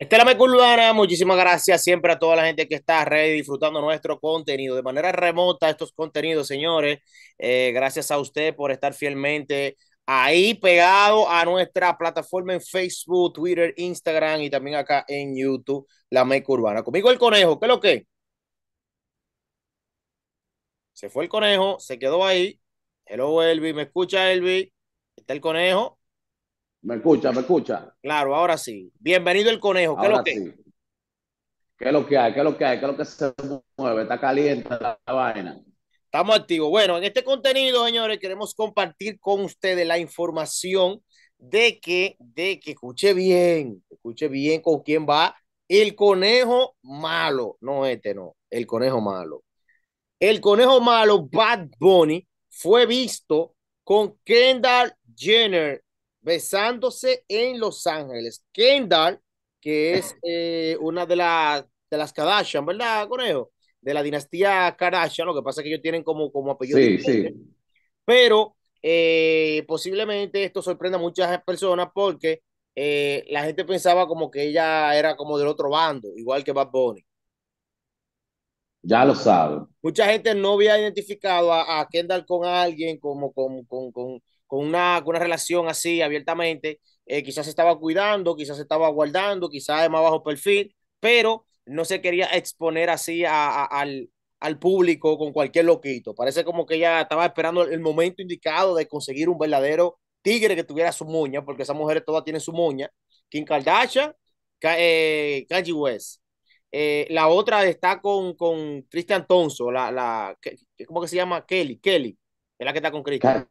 Estela Urbana, muchísimas gracias siempre a toda la gente que está ready disfrutando nuestro contenido de manera remota, estos contenidos, señores. Eh, gracias a usted por estar fielmente ahí pegado a nuestra plataforma en Facebook, Twitter, Instagram y también acá en YouTube, La Meca Urbana. Conmigo el conejo, ¿qué es lo que? Se fue el conejo, se quedó ahí. Hello, Elvi, ¿me escucha, Elvi? Está el conejo. Me escucha, me escucha. Claro, ahora sí. Bienvenido el conejo. ¿Qué es lo que? Sí. hay? ¿Qué es lo que hay? ¿Qué es lo que se mueve? Está caliente la vaina. Estamos activos. Bueno, en este contenido, señores, queremos compartir con ustedes la información de que, de que escuche bien, escuche bien con quién va el conejo malo. No, este no, el conejo malo. El conejo malo, Bad Bunny, fue visto con Kendall Jenner besándose en Los Ángeles. Kendall, que es eh, una de, las de las Kardashian, ¿verdad, Conejo? De la dinastía Kardashian, lo que pasa es que ellos tienen como, como apellido. Sí, sí. Pero eh, posiblemente esto sorprenda a muchas personas porque eh, la gente pensaba como que ella era como del otro bando, igual que Bad Bunny. Ya lo saben. Mucha gente no había identificado a, a Kendall con alguien como, con, con con una, con una relación así abiertamente, eh, quizás se estaba cuidando, quizás se estaba guardando, quizás es más bajo perfil, pero no se quería exponer así al, al público con cualquier loquito. Parece como que ella estaba esperando el momento indicado de conseguir un verdadero tigre que tuviera su muña, porque esas mujeres todas tienen su moña. Kim Kardashian, eh, West. Eh, la otra está con, con Tonso, la, ¿cómo que se llama? Kelly, Kelly, es la que está con Christian.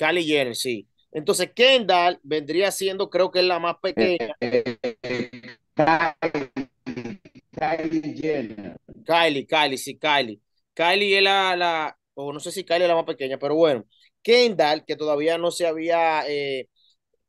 Kylie Jenner, sí. Entonces Kendall vendría siendo, creo que es la más pequeña. Kylie, Jenner. Kylie, Kylie, sí, Kylie. Kylie es la, o no sé si Kylie es la más pequeña, pero bueno. Kendall, que todavía no se había, eh,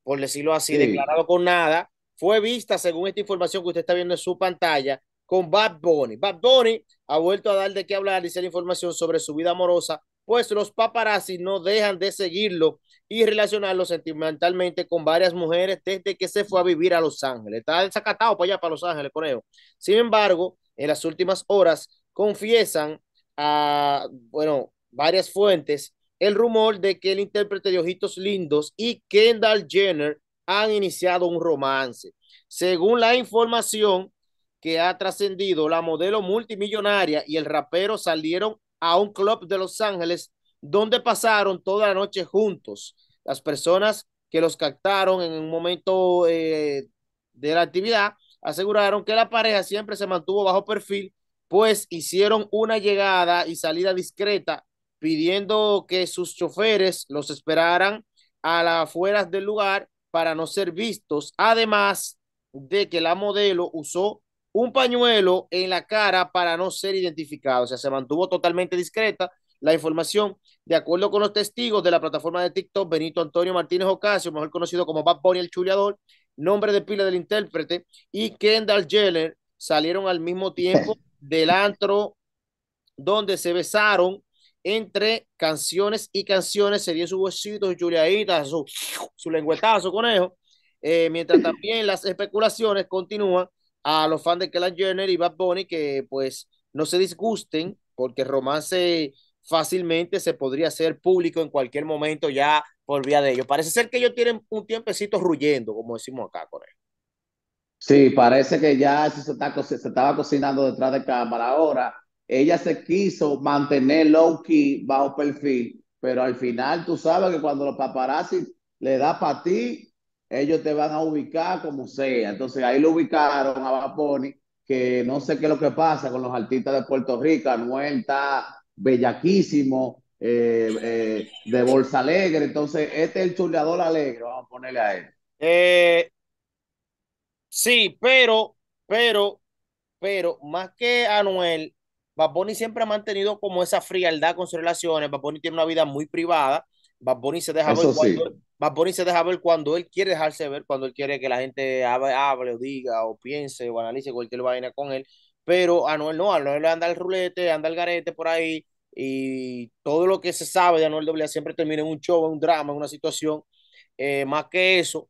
por decirlo así, declarado con nada, fue vista, según esta información que usted está viendo en su pantalla, con Bad Bunny. Bad Bunny ha vuelto a dar de qué hablar, dice la información sobre su vida amorosa pues los paparazzi no dejan de seguirlo y relacionarlo sentimentalmente con varias mujeres desde que se fue a vivir a Los Ángeles. Está desacatado para allá, para Los Ángeles, eso. Sin embargo, en las últimas horas confiesan a, bueno, varias fuentes el rumor de que el intérprete de Ojitos Lindos y Kendall Jenner han iniciado un romance. Según la información que ha trascendido, la modelo multimillonaria y el rapero salieron a un club de Los Ángeles donde pasaron toda la noche juntos. Las personas que los captaron en un momento eh, de la actividad aseguraron que la pareja siempre se mantuvo bajo perfil, pues hicieron una llegada y salida discreta pidiendo que sus choferes los esperaran a las afueras del lugar para no ser vistos, además de que la modelo usó un pañuelo en la cara para no ser identificado. O sea, se mantuvo totalmente discreta la información. De acuerdo con los testigos de la plataforma de TikTok, Benito Antonio Martínez Ocasio, mejor conocido como Bad Bunny el Chuleador, nombre de pila del intérprete, y Kendall Jenner salieron al mismo tiempo del antro donde se besaron entre canciones y canciones, se dio su huesito, su su, su lengüetazo, conejo, eh, mientras también las especulaciones continúan a los fans de Kelly Jenner y Bad Bunny que pues no se disgusten porque romance fácilmente se podría hacer público en cualquier momento ya por vía de ellos. Parece ser que ellos tienen un tiempecito ruyendo, como decimos acá con él. Sí, parece que ya se, está, se estaba cocinando detrás de cámara. Ahora, ella se quiso mantener low key bajo perfil, pero al final tú sabes que cuando los paparazzi le da para ti, ellos te van a ubicar como sea. Entonces ahí lo ubicaron a Baponi, que no sé qué es lo que pasa con los artistas de Puerto Rico. Anuel está bellaquísimo, eh, eh, de Bolsa Alegre. Entonces este es el chuleador alegre, vamos a ponerle a él. Eh, sí, pero, pero, pero, más que Anuel, Baponi siempre ha mantenido como esa frialdad con sus relaciones. Baponi tiene una vida muy privada Bad Bunny se deja ver cuando, se deja ver cuando él quiere dejarse ver, cuando él quiere que la gente hable, o diga o piense o analice cualquier vaina con él. Pero Anuel no, Anuel anda el rulete, anda el garete por ahí y todo lo que se sabe de Anuel Doble siempre termina en un show, en un drama, en una situación. Eh, más que eso,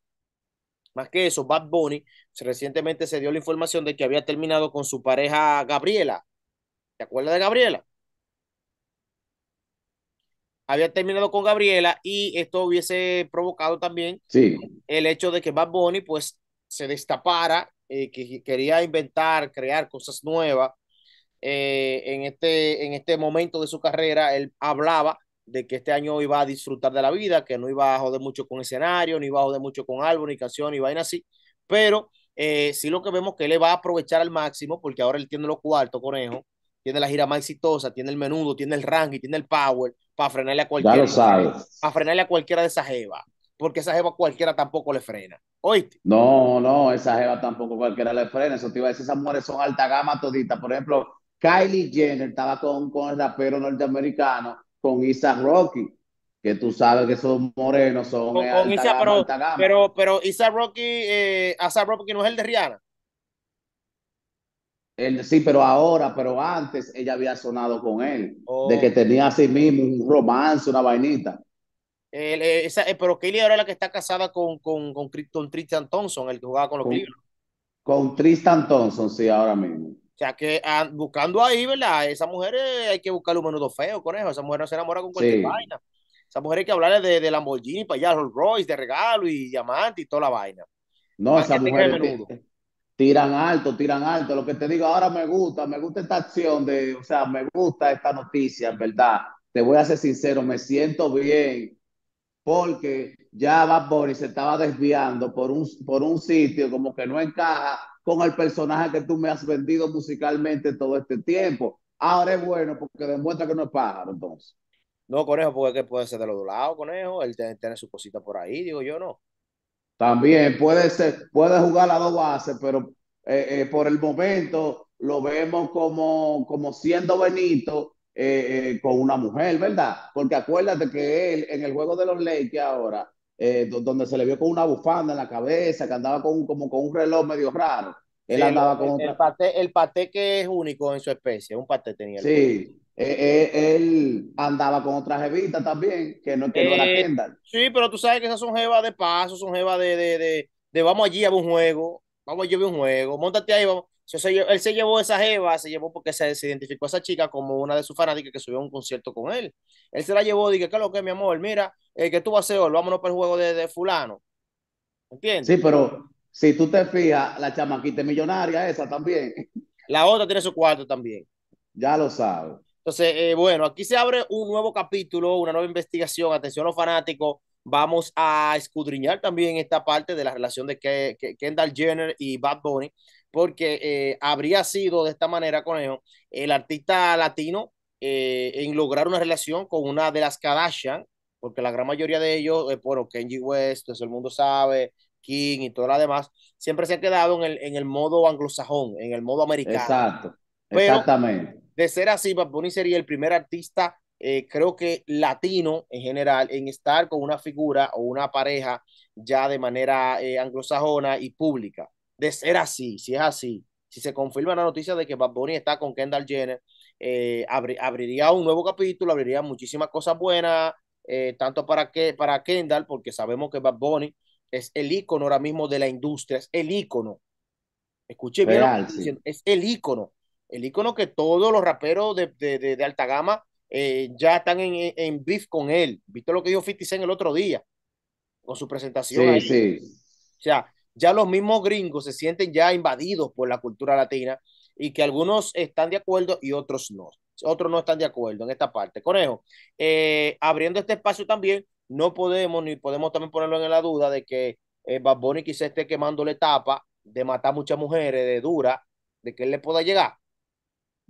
más que eso, Bad Bunny recientemente se dio la información de que había terminado con su pareja Gabriela. ¿Te acuerdas de Gabriela? había terminado con Gabriela y esto hubiese provocado también el hecho de que Bad Bunny pues se destapara, eh, que quería inventar, crear cosas nuevas. Eh, en, este, en este momento de su carrera, él hablaba de que este año iba a disfrutar de la vida, que no iba a joder mucho con escenario, ni iba a joder mucho con álbum, ni canción, ni vaina así, pero eh, sí lo que vemos que él va a aprovechar al máximo, porque ahora él tiene los cuartos, conejo, tiene la gira más exitosa, tiene el menudo, tiene el y tiene el power para frenarle a cualquiera. Para frenarle a cualquiera de esa jeva, porque esa jeva cualquiera tampoco le frena. ¿Oíste? No, no, esa jeva tampoco cualquiera le frena. Eso te iba a decir, esas mujeres son alta gama todita, Por ejemplo, Kylie Jenner estaba con, el rapero norteamericano, con Isaac Rocky. Que tú sabes que esos morenos, son. alta gama, pero, pero, Isaac Rocky, eh, Rocky no es el de Rihanna sí, pero ahora, pero antes ella había sonado con él, de que oh. tenía a sí mismo un romance, una vainita. Eh, eh, pero Kelly ahora es la que está casada con, con, Tristan Thompson, el que jugaba con los con, Con Tristan Thompson, sí, ahora mismo. O sea que ah, buscando ahí, ¿verdad? Esa mujer eh, hay que buscarle un menudo feo, eso. Esa mujer no se enamora con cualquier vaina. Esa mujer hay que hablarle de, de Lamborghini para allá, Rolls Royce, de regalo y diamante y toda la vaina. No, esa mujer tiran alto, tiran alto. Lo que te digo, ahora me gusta, me gusta esta acción de, o sea, me gusta esta noticia, en verdad. Te voy a ser sincero, me siento bien porque ya Bad Bunny se estaba desviando por un, por un sitio como que no encaja con el personaje que tú me has vendido musicalmente todo este tiempo. Ahora es bueno porque demuestra que no es pájaro, entonces. No, Conejo, porque puede ser de los dos lados, Conejo. Él tiene su cosita por ahí, digo yo, no. También puede ser, puede jugar a dos bases, pero eh, eh, por el momento lo vemos como, como siendo Benito eh, con una mujer, ¿verdad? Porque acuérdate que él en el juego de los que ahora, donde se le vio con una bufanda en la cabeza, que andaba con, como con un reloj medio raro. Él andaba con el, el, paté, el paté que es único en su especie, un paté tenía. El sí, eh, eh, él andaba con otra jevita también, que no, que no la eh, Sí, pero tú sabes que esas son jevas de paso, son jevas de, vamos allí a un juego, vamos allí a un juego, montate ahí, vamos. él se llevó esa jeva, se llevó porque se, identificó a esa chica como una de sus fanáticas que subió a un concierto con él. Él se la llevó, dije, ¿qué es lo que, mi amor? Mira, eh, que tú vas a hacer hoy? Vámonos para el juego de, de fulano. ¿Entiendes? Sí, pero si tú te fijas, la chamaquita millonaria esa también. La otra tiene su cuarto también. Ya lo sabes. Entonces, eh, bueno, aquí se abre un nuevo capítulo, una nueva investigación. Atención los fanáticos. Vamos a escudriñar también esta parte de la relación de Kendall Jenner y Bad Bunny, porque eh, habría sido de esta manera, con ellos el artista latino eh, en lograr una relación con una de las Kardashian, porque la gran mayoría de ellos, bueno, Kenji West, todo el mundo sabe, King y todo lo demás, siempre se ha quedado en el, en el modo anglosajón, en el modo americano. Exacto. Exactamente. De ser así, Bad sería el primer artista, eh, creo que latino en general, en estar con una figura o una pareja ya de manera eh, anglosajona y pública. De ser así, si es así, si se confirma la noticia de que Bad está con Kendall Jenner, eh, abriría un nuevo capítulo, abriría muchísimas cosas buenas, tanto para, que, para Kendall, porque sabemos que Bad es el ícono ahora mismo de la industria, es el ícono. Escuche bien, es el ícono el icono que todos los raperos de, alta gama eh, ya están en, en con él. ¿Viste lo que dijo Fitizen el otro día? Con su presentación. ahí. O sea, ya los mismos gringos se sienten ya invadidos por la cultura latina y que algunos están de acuerdo y otros no. Otros no están de acuerdo en esta parte. Conejo, eh, abriendo este espacio también, no podemos ni podemos también ponerlo en la duda de que eh, Bad Bunny quizá esté quemando la etapa de matar muchas mujeres, de dura, de que él le pueda llegar.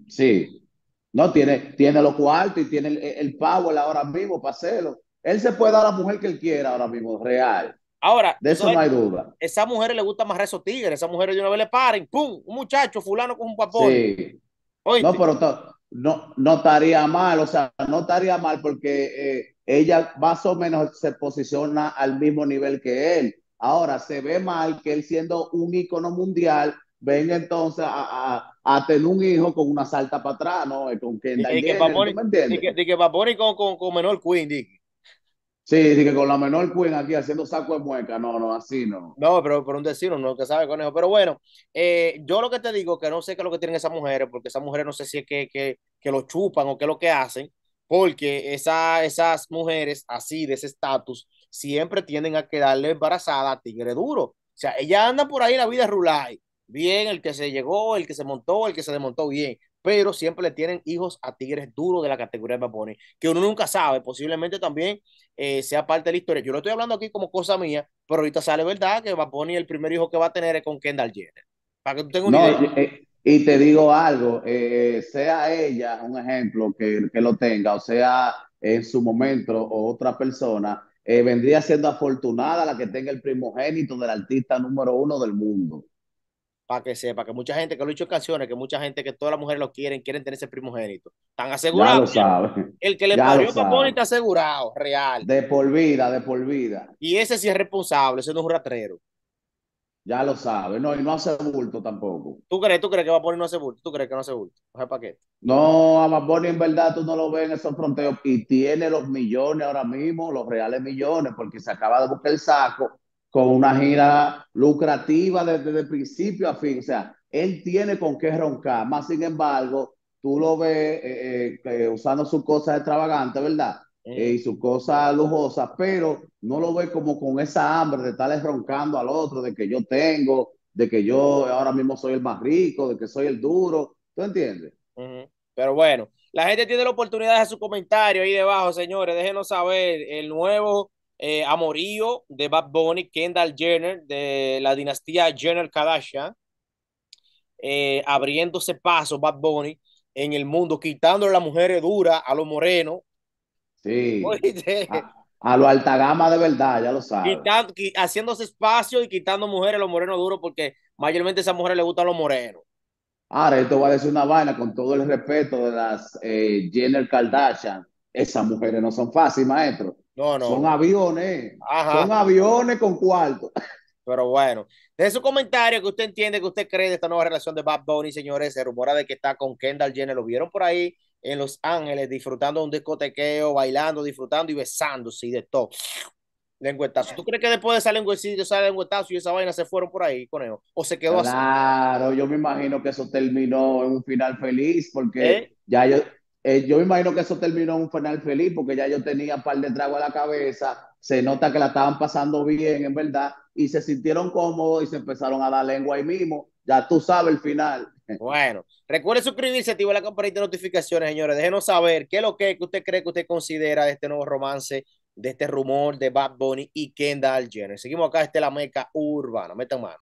Sí. No, tiene, tiene lo cuarto y tiene el, el power ahora mismo para hacerlo. Él se puede dar a la mujer que él quiera ahora mismo, real. Ahora, de eso no hay duda. Esa mujer le gusta más esos tigres. Esa mujer yo una vez le paren, ¡pum! Un muchacho, fulano con un papón. Sí. No, pero no, no estaría mal, o sea, no estaría mal porque eh, ella más o menos se posiciona al mismo nivel que él. Ahora, se ve mal que él siendo un ícono mundial venga entonces a, tener un hijo con una salta para atrás, ¿no? Eh, con que me Y con, menor queen, Sí, sí, que con la menor queen aquí haciendo saco de mueca, no, no, así no. No, pero por un vecino, no, que sabe con eso. Pero bueno, eh, yo lo que te digo, que no sé qué es lo que tienen esas mujeres, porque esas mujeres no sé si es que, lo chupan o qué es lo que hacen, porque esas mujeres así, de ese estatus, siempre tienden a quedarle embarazada a tigre duro. O sea, ella anda por ahí la vida rulay bien, el que se llegó, el que se montó, el que se desmontó bien, pero siempre le tienen hijos a tigres duros de la categoría de Baboni, que uno nunca sabe, posiblemente también eh, sea parte de la historia. Yo lo estoy hablando aquí como cosa mía, pero ahorita sale verdad que y el primer hijo que va a tener es con Kendall Jenner. Para una eh, eh, y te digo algo, sea ella un ejemplo que, lo tenga, o sea en su momento o otra persona, vendría siendo afortunada la que tenga el primogénito del artista número uno del mundo para que sepa que mucha gente que lo dicho en canciones, que mucha gente que todas las mujeres lo quieren, quieren tener ese primogénito. Están asegurados. Ya lo El que le parió a está asegurado, real. De por vida, de por vida. Y ese sí es responsable, ese no es un rastrero. Ya lo sabe, no, y no hace bulto tampoco. ¿Tú crees, tú crees que poner no hace bulto? ¿Tú crees que no hace bulto? sea, para qué. No, a Paponi en verdad tú no lo ves en esos fronteos y tiene los millones ahora mismo, los reales millones, porque se acaba de buscar el saco con una gira lucrativa desde, el principio a fin. O sea, él tiene con qué roncar. Más sin embargo, tú lo ves eh, eh, usando sus cosas extravagantes, ¿verdad? Eh, y sus cosas lujosas, pero no lo ves como con esa hambre de estarle roncando al otro, de que yo tengo, de que yo ahora mismo soy el más rico, de que soy el duro. ¿Tú entiendes? Pero bueno, la gente tiene la oportunidad de su comentario ahí debajo, señores. Déjenos saber el nuevo eh, Amorío de Bad Bunny, Kendall Jenner de la dinastía Jenner Kardashian, eh, abriéndose paso Bad Bunny en el mundo, quitando a las mujeres duras, a los morenos. Sí. a, lo alta gama de verdad, ya lo sabes. haciéndose espacio y quitando mujeres a los morenos duros, porque mayormente a esas mujeres les gustan los morenos. Ahora, esto va a decir una vaina con todo el respeto de las eh, Jenner Kardashian. Esas mujeres no son fáciles, maestro. No, no. Son aviones. Ajá. Son aviones con cuarto. Pero bueno, de su comentario que usted entiende, que usted cree de esta nueva relación de Bad Bunny, señores, se rumora de que está con Kendall Jenner. Lo vieron por ahí en Los Ángeles disfrutando de un discotequeo, bailando, disfrutando y besándose y de todo. Lenguetazo. ¿Tú crees que después de esa lengüecita, esa lengüetazo y esa vaina se fueron por ahí, con ellos ¿O se quedó claro, Claro, yo me imagino que eso terminó en un final feliz porque ¿Eh? ya yo, eh, yo me imagino que eso terminó en un final feliz porque ya yo tenía un par de trago a la cabeza, se nota que la estaban pasando bien, en verdad, y se sintieron cómodos y se empezaron a dar lengua ahí mismo. Ya tú sabes el final. Bueno, recuerde suscribirse, activar la campanita de notificaciones, señores. Déjenos saber qué es lo que, usted cree que usted considera de este nuevo romance, de este rumor de Bad Bunny y Kendall Jenner. Seguimos acá, este la meca urbana. Metan mano.